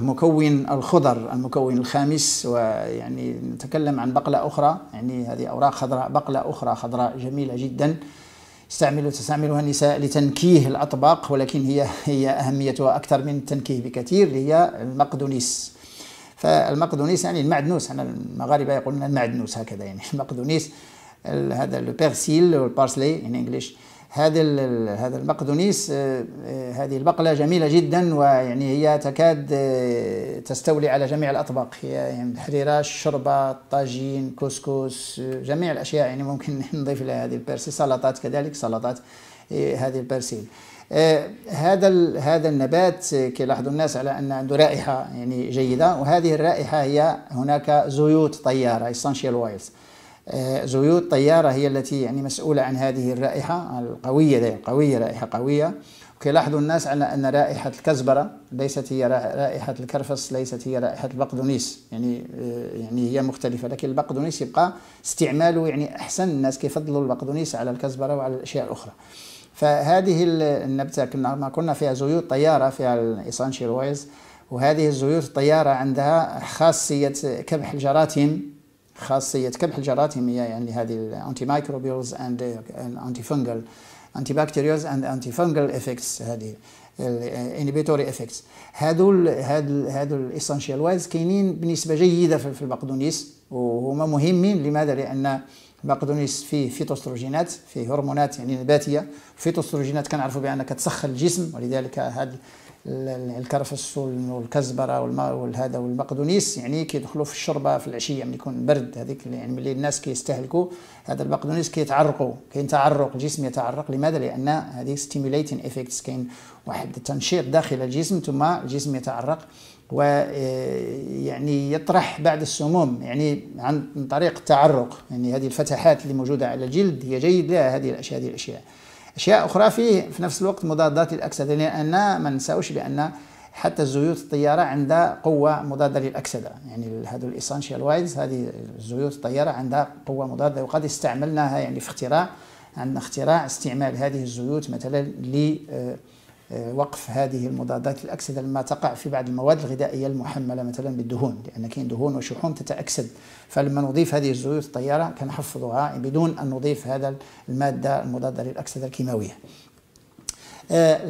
مكون الخضر المكون الخامس ويعني نتكلم عن بقلة أخرى يعني هذه أوراق خضراء بقلة أخرى خضراء جميلة جدا تستعمل تستعملها النساء لتنكيه الأطباق ولكن هي هي أهميتها أكثر من التنكيه بكثير هي المقدونيس فالمقدونيس يعني المعدنوس أنا المغاربة يقولون المعدنوس هكذا يعني المقدونيس هذا لو بيرسيل والبارسلي in English هذا هذا المقدونيس آه، آه، هذه البقله جميله جدا ويعني هي تكاد آه، تستولي على جميع الاطباق هي يعني حريره الشوربه الطاجين كوسكوس جميع الاشياء يعني ممكن نضيف لها هذه البرسي سلطات كذلك سلطات هذه البرسيل هذا هذا النبات كيلاحظوا الناس على ان عنده رائحه يعني جيده وهذه الرائحه هي هناك زيوت طياره اسانشيال وايلز زيوت طيارة هي التي يعني مسؤولة عن هذه الرائحة القوية قوية رائحة قوية وكيلاحظوا الناس على أن رائحة الكزبرة ليست هي رائحة الكرفس ليست هي رائحة البقدونيس يعني آه، يعني هي مختلفة لكن البقدونيس يبقى استعماله يعني أحسن الناس كيفضلوا البقدونيس على الكزبرة وعلى الأشياء الأخرى فهذه النبتة كنا ما قلنا فيها زيوت طيارة فيها الإسانشيل وهذه الزيوت الطيارة عندها خاصية كبح الجراثيم خاصية كبح الجرات المياه يعني uh, هذه الانتي مايكروبيولز اند الانتي فنجل انتي بكتيريوز اند انتي فنجل افكتس هذه الانيبيتوري افكتس هذول هذو هذول وايز كاينين بنسبه جيده في البقدونيس وهما مهمين لماذا لان المقدونيس فيه فيتوستروجينات فيه هرمونات يعني نباتيه فيتوستروجينات كنعرفوا بانها كتسخن الجسم ولذلك هذا الكرفس والكزبره والماء والهذا والمقدونيس يعني كيدخلوا في الشربه في العشيه ملي يكون برد هذيك يعني ملي الناس كيستهلكوا هذا المقدونيس كيتعرقوا كاين تعرق الجسم يتعرق لماذا لان هذه ستيموليتين افكتس كاين واحد التنشيط داخل الجسم ثم الجسم يتعرق ويعني آه، يطرح بعض السموم يعني عن طريق التعرق يعني هذه الفتحات اللي موجودة على الجلد هي جيد لها هذه الأشياء هذه الأشياء أشياء أخرى فيه في نفس الوقت مضادات للأكسدة لأن ما ننساوش بأن حتى زيوت الطيارة عندها قوة مضادة للأكسدة يعني هذو الإسانشيال وايز هذه زيوت الطيارة عندها قوة مضادة وقد استعملناها يعني في اختراع عندنا اختراع استعمال هذه الزيوت مثلا ل آه، آه، وقف هذه المضادات الأكسدة لما تقع في بعض المواد الغذائية المحملة مثلا بالدهون لأن كاين دهون وشحوم تتأكسد فلما نضيف هذه الزيوت الطيارة كنحفظها بدون أن نضيف هذا المادة المضادة للأكسدة الكيماوية آه،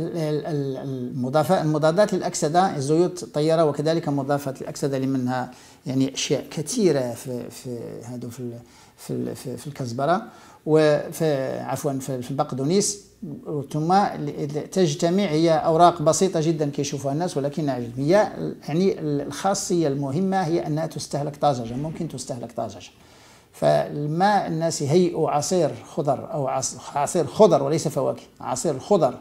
المضادات الأكسدة زيوت الطيارة وكذلك مضافات الأكسدة اللي منها يعني أشياء كثيرة في في هادو في في, في الكزبرة وفي عفوا في البقدونيس ثم تجتمع هي اوراق بسيطه جدا كيشوفوها الناس ولكنها عجب هي يعني الخاصيه المهمه هي انها تستهلك طازجه ممكن تستهلك طازجه فالماء الناس يهيئوا عصير خضر او عصير خضر وليس فواكه عصير خضر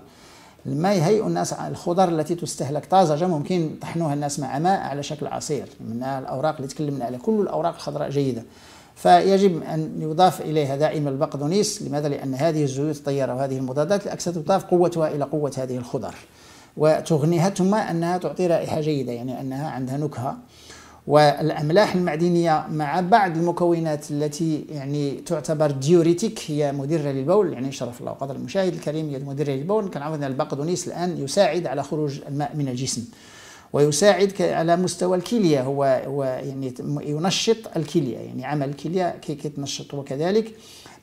الماء يهيئوا الناس الخضر التي تستهلك طازجه ممكن طحنوها الناس مع ماء على شكل عصير من الاوراق اللي تكلمنا عليها كل الاوراق الخضراء جيده فيجب أن يضاف إليها دائما البقدونيس لماذا؟ لأن هذه الزيوت الطيارة وهذه المضادات الأكسدة تضاف قوتها إلى قوة هذه الخضر وتغنيها ثم أنها تعطي رائحة جيدة يعني أنها عندها نكهة والاملاح المعدنيه مع بعض المكونات التي يعني تعتبر ديوريتيك هي مدره للبول يعني شرف الله وقدر المشاهد الكريم هي مدره للبول كنعرفوا ان البقدونيس الان يساعد على خروج الماء من الجسم ويساعد على مستوى الكلية هو هو يعني ينشط الكلية يعني عمل الكلية كي كتنشط وكذلك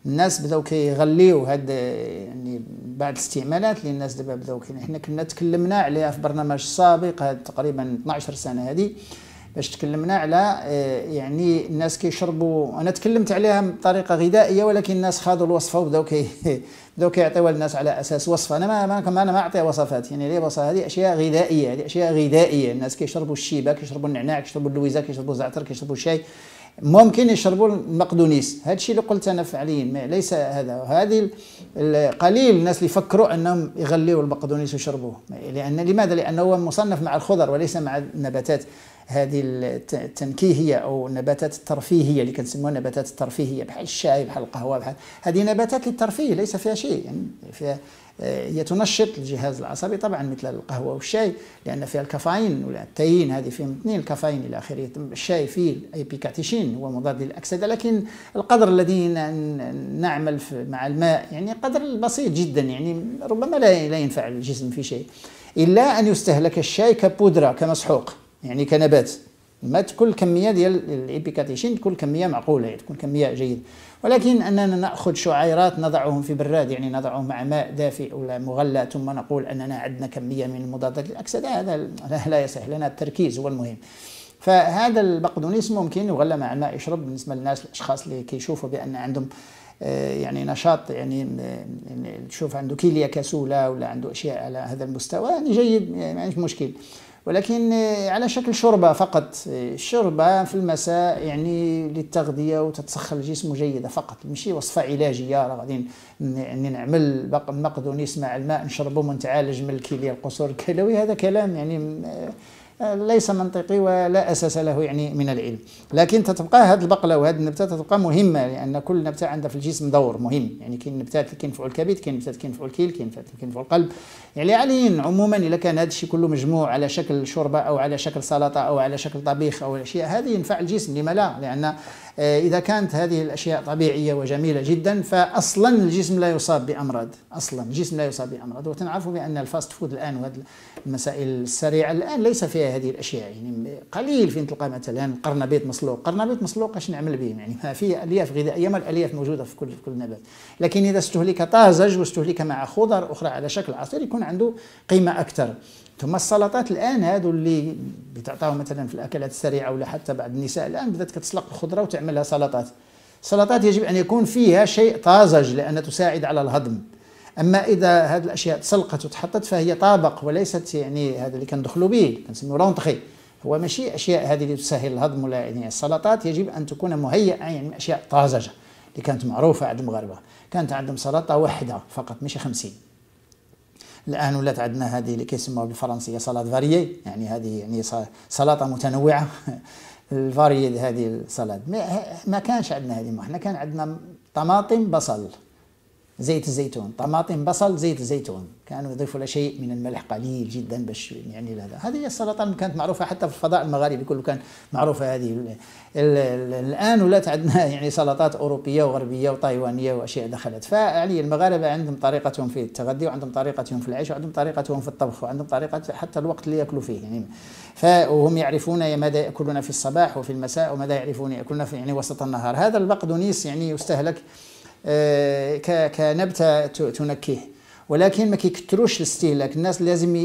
الناس بداو كيغليو هاد يعني بعض الاستعمالات اللي الناس دابا بداو حنا كنا تكلمنا عليها في برنامج سابق هاد تقريبا 12 سنه هذه باش تكلمنا على آه، يعني الناس كيشربوا انا تكلمت عليها بطريقه غذائيه ولكن الناس خاضوا الوصفه وبداو كي بداو كيعطيوها للناس على اساس وصفه انا ما ما انا ما اعطيها وصفات يعني لي وصفه هذه اشياء غذائيه هذه اشياء غذائيه الناس كيشربوا الشيبه كيشربوا النعناع كيشربوا اللويزه كيشربوا الزعتر كيشربوا الشاي ممكن يشربوا المقدونيس هذا الشيء اللي قلت انا فعليا ليس هذا هذه قليل الناس اللي يفكروا انهم يغليوا المقدونيس ويشربوه لان لماذا لانه هو مصنف مع الخضر وليس مع النباتات هذه التنكيهيه او النباتات الترفيهيه اللي كنسموها النباتات الترفيهيه بحال الشاي بحال القهوه بحال هذه نباتات للترفيه ليس فيها شيء يعني فيها آه، هي تنشط الجهاز العصبي طبعا مثل القهوه والشاي لان فيها الكافيين ولا هذه فيهم اثنين الكافيين الى اخره الشاي فيه الايبيكاتيشين هو مضاد للاكسده لكن القدر الذي نعمل مع الماء يعني قدر بسيط جدا يعني ربما لا ينفع الجسم في شيء الا ان يستهلك الشاي كبودره كمسحوق يعني كنبات ما تكون الكميه ديال الابيكاتيشين تكون كميه معقوله يعني تكون كميه جيده ولكن اننا ناخذ شعيرات نضعهم في براد يعني نضعهم مع ماء دافئ ولا مغلى ثم نقول اننا عندنا كميه من مضادات الاكسده هذا لا يصح لنا التركيز هو المهم فهذا البقدونيس ممكن يغلى مع الماء يشرب بالنسبه للناس الاشخاص اللي كيشوفوا بان عندهم آه، يعني نشاط يعني تشوف آه، آه، عنده كيليا كسوله ولا عنده اشياء على هذا المستوى يعني جيد يعني ما عنديش مشكل ولكن آه، على شكل شوربه فقط آه، الشوربه في المساء يعني للتغذيه وتتسخر الجسم جيده فقط ماشي وصفه علاجيه راه غادي يعني نعمل مقدونيس مع الماء نشربه ونتعالج من الكلى القصور الكلوي هذا كلام يعني آه، ليس منطقي ولا اساس له يعني من العلم لكن تتبقى هذه البقله وهذه النبته تتبقى مهمه لان كل نبته عندها في الجسم دور مهم يعني كاين نبتات اللي كينفعوا الكبد كاين نبتات كينفعوا الكيل كاين نبتات كينفعوا القلب يعني عليا عموما اذا كان هذا الشيء كله مجموع على شكل شوربه او على شكل سلطه او على شكل طبيخ او اشياء هذه ينفع الجسم لما لا لان آه، إذا كانت هذه الأشياء طبيعية وجميلة جدا فأصلا الجسم لا يصاب بأمراض أصلا الجسم لا يصاب بأمراض وتنعرفوا بأن الفاست فود الآن وهذه المسائل السريعة الآن ليس فيها هذه الأشياء يعني قليل فين تلقى مثلا قرنبيط مسلوق قرنبيط مسلوق اش نعمل به يعني ما فيه ألياف غذائية ما الألياف موجودة في كل في كل نبات لكن إذا استهلك طازج واستهلك مع خضر أخرى على شكل عصير يكون عنده قيمة أكثر ثم السلطات الان هادو اللي بتعطاهم مثلا في الاكلات السريعه ولا حتى بعض النساء الان بدات كتسلق الخضره وتعملها سلطات السلطات يجب ان يكون فيها شيء طازج لان تساعد على الهضم اما اذا هذه الاشياء تسلقت وتحطت فهي طابق وليست يعني هذا اللي كندخلوا به كنسميو رونطخي هو ماشي اشياء هذه اللي تسهل الهضم ولا يعني السلطات يجب ان تكون مهيئه يعني اشياء طازجه اللي كانت معروفه عند المغاربه كانت عندهم سلطه واحده فقط ماشي 50 الان ولات عندنا هذه اللي كيسموها بالفرنسيه سلطه فاريي يعني هذه يعني سلطه متنوعه الفاريي هذه السلطه ما, ما كانش عندنا هذه ما حنا كان عندنا طماطم بصل زيت الزيتون طماطم بصل زيت الزيتون كانوا يضيفوا له شيء من الملح قليل جدا باش يعني هذا هذه السرطان كانت معروفه حتى في الفضاء المغاربي كله كان معروفه هذه الان ولات عندنا يعني سلطات اوروبيه وغربيه وتايوانيه واشياء دخلت فعلي المغاربه عندهم طريقتهم في التغذيه وعندهم طريقتهم في العيش وعندهم طريقتهم في الطبخ وعندهم طريقه حتى الوقت اللي ياكلوا فيه يعني فهم يعرفون ماذا ياكلون في الصباح وفي المساء وماذا يعرفون ياكلون في يعني وسط النهار هذا البقدونيس يعني يستهلك كنبته تنكيه ولكن ما كيكثروش الاستهلاك الناس لازم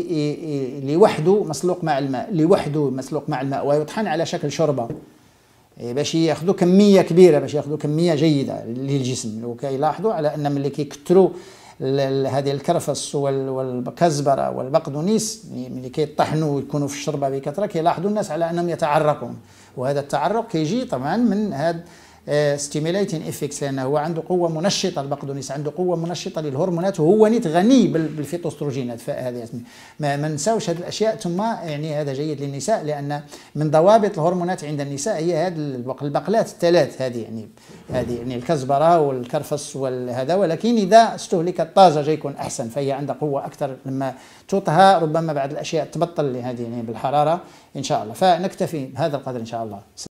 لوحده مسلوق مع الماء لوحده مسلوق مع الماء ويطحن على شكل شوربه إيه، باش ياخذوا كميه كبيره باش ياخذوا كميه جيده للجسم وكيلاحظوا على ان ملي كيكثروا هذه الكرفس والكزبره والبقدونيس ملي كيطحنوا ويكونوا في الشربه بكثره كيلاحظوا الناس على انهم يتعرقون وهذا التعرق كيجي طبعا من هذا ستيميليتين آه، افكس لانه هو عنده قوه منشطه البقدونس عنده قوه منشطه للهرمونات وهو نيت غني بالفيتوستروجينات فهذه ما, ما نساوش هذه الاشياء ثم يعني هذا جيد للنساء لان من ضوابط الهرمونات عند النساء هي هذه البقلات الثلاث هذه يعني هذه يعني الكزبره والكرفس وهذا ولكن اذا استهلكت طازجه يكون احسن فهي عندها قوه اكثر لما توطها ربما بعض الاشياء تبطل هذه يعني بالحراره ان شاء الله فنكتفي بهذا القدر ان شاء الله